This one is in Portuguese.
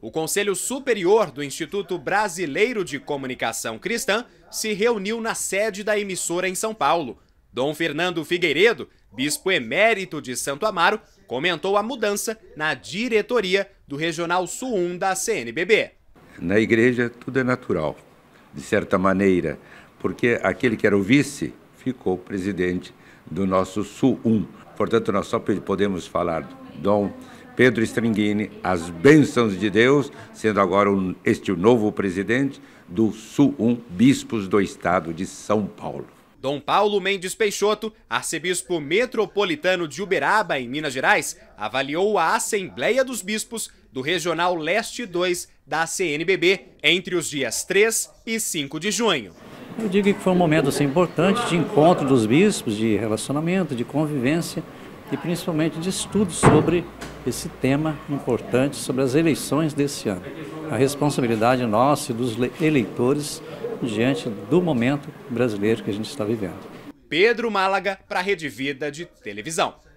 O Conselho Superior do Instituto Brasileiro de Comunicação Cristã se reuniu na sede da emissora em São Paulo. Dom Fernando Figueiredo, bispo emérito de Santo Amaro, comentou a mudança na diretoria do Regional Sul 1 da CNBB. Na igreja tudo é natural, de certa maneira, porque aquele que era o vice ficou presidente do nosso Sul 1. Portanto, nós só podemos falar Dom Pedro Stringhini as bênçãos de Deus, sendo agora este o novo presidente do 1, Bispos do Estado de São Paulo. Dom Paulo Mendes Peixoto, arcebispo metropolitano de Uberaba, em Minas Gerais, avaliou a Assembleia dos Bispos do Regional Leste 2 da CNBB entre os dias 3 e 5 de junho. Eu digo que foi um momento assim, importante de encontro dos bispos, de relacionamento, de convivência e principalmente de estudos sobre esse tema importante, sobre as eleições desse ano. A responsabilidade nossa e dos eleitores diante do momento brasileiro que a gente está vivendo. Pedro Málaga para a Rede Vida de Televisão.